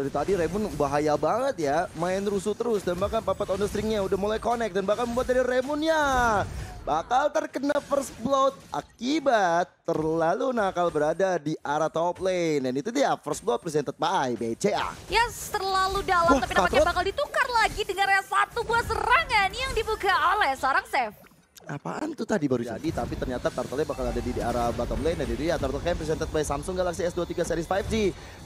Dari tadi Raymond bahaya banget ya, main rusuh terus dan bahkan papat on the stringnya udah mulai connect dan bahkan membuat dari Raymondnya bakal terkena first blood akibat terlalu nakal berada di arah top lane. Dan itu dia first blood presented by BCA. Yes, terlalu dalam oh, tapi nampaknya bakal ditukar lagi dengan satu buah serangan yang dibuka oleh seorang Save. Apaan tuh tadi baru jadi? Tapi ternyata turtle bakal ada di, arah bottom lane. jadi ya, dia ya. Turtle Camp presented by Samsung Galaxy S23 Series 5G.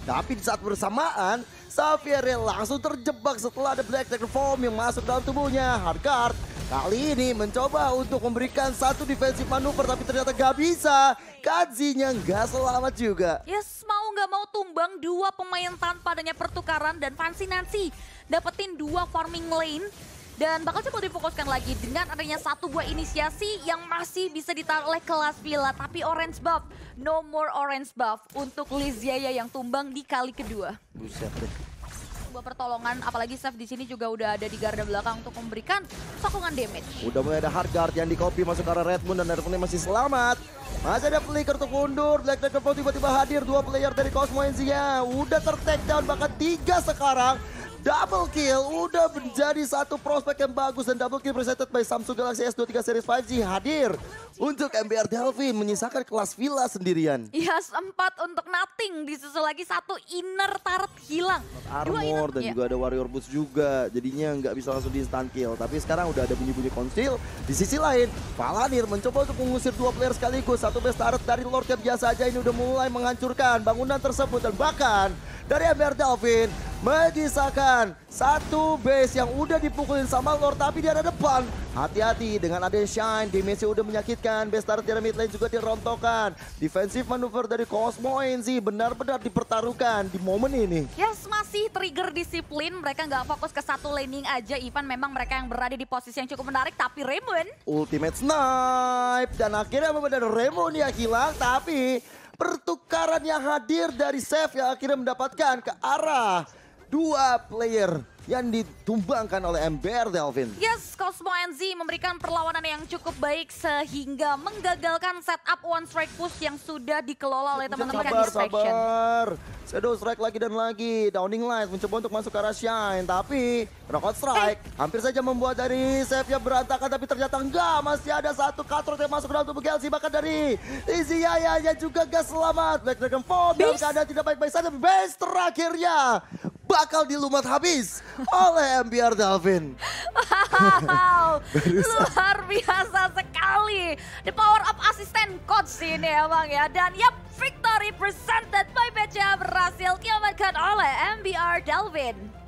Tapi di saat bersamaan, Xavier langsung terjebak setelah ada Black tech Form yang masuk dalam tubuhnya. Hardguard kali ini mencoba untuk memberikan satu defensive manuver tapi ternyata gak bisa. kajinya gak selamat juga. Yes, mau gak mau tumbang dua pemain tanpa adanya pertukaran dan Fancy Nancy dapetin dua farming lane dan bakal coba difokuskan lagi dengan adanya satu buah inisiasi yang masih bisa ditaruh oleh kelas Villa. Tapi orange buff, no more orange buff untuk Liziaya yang tumbang di kali kedua. Buset deh buat pertolongan apalagi Steph di sini juga udah ada di garda belakang untuk memberikan sokongan damage. Udah mulai ada hard guard yang dikopi masuk ke arah Red Moon dan Red Moon masih selamat. Masih ada flicker untuk mundur, Black Dragon tiba-tiba hadir dua player dari Cosmo Enzia. Udah ter down bahkan tiga sekarang. Double kill udah menjadi satu prospek yang bagus dan double kill presented by Samsung Galaxy S23 Series 5G hadir untuk MBR Delphi menyisakan kelas villa sendirian. Iya sempat untuk nothing disusul lagi satu inner turret hilang. Armor inner, dan iya. juga ada warrior boost juga jadinya nggak bisa langsung di instant kill. Tapi sekarang udah ada bunyi-bunyi konsil. Di sisi lain Valanir mencoba untuk mengusir dua player sekaligus. Satu base turret dari Lord yang biasa aja ini udah mulai menghancurkan bangunan tersebut dan bahkan dari MBR Delvin menyisakan satu base yang udah dipukulin sama Lord tapi di arah depan. Hati-hati dengan ada Shine, dimensi udah menyakitkan, base turret mid lane juga dirontokkan. Defensive manuver dari Cosmo NZ benar-benar dipertaruhkan di momen ini. Yes, masih trigger disiplin, mereka nggak fokus ke satu laning aja. Ivan memang mereka yang berada di posisi yang cukup menarik, tapi Raymond. Ultimate snipe, dan akhirnya benar Raymond ya hilang, tapi pertukaran yang hadir dari Chef yang akhirnya mendapatkan ke arah dua player yang ditumbangkan oleh MBR Delvin. Yes, Cosmo NZ memberikan perlawanan yang cukup baik sehingga menggagalkan setup one strike push yang sudah dikelola oleh teman-teman Sabar, sabar. Shadow strike lagi dan lagi. Downing Light mencoba untuk masuk ke arah Shine. Tapi knockout eh. strike eh. hampir saja membuat dari save-nya berantakan. Tapi ternyata enggak. Masih ada satu katrot yang masuk ke dalam tubuh Gelsi. Bahkan dari Izzy Yaya juga gak selamat. Black Dragon Fall dalam keadaan tidak baik-baik saja. Base terakhirnya bakal dilumat habis oleh MBR Dalvin. Wow, luar biasa sekali. The power of assistant coach ini emang ya. Dan yep, victory presented by BCA berhasil diamankan oleh MBR Dalvin.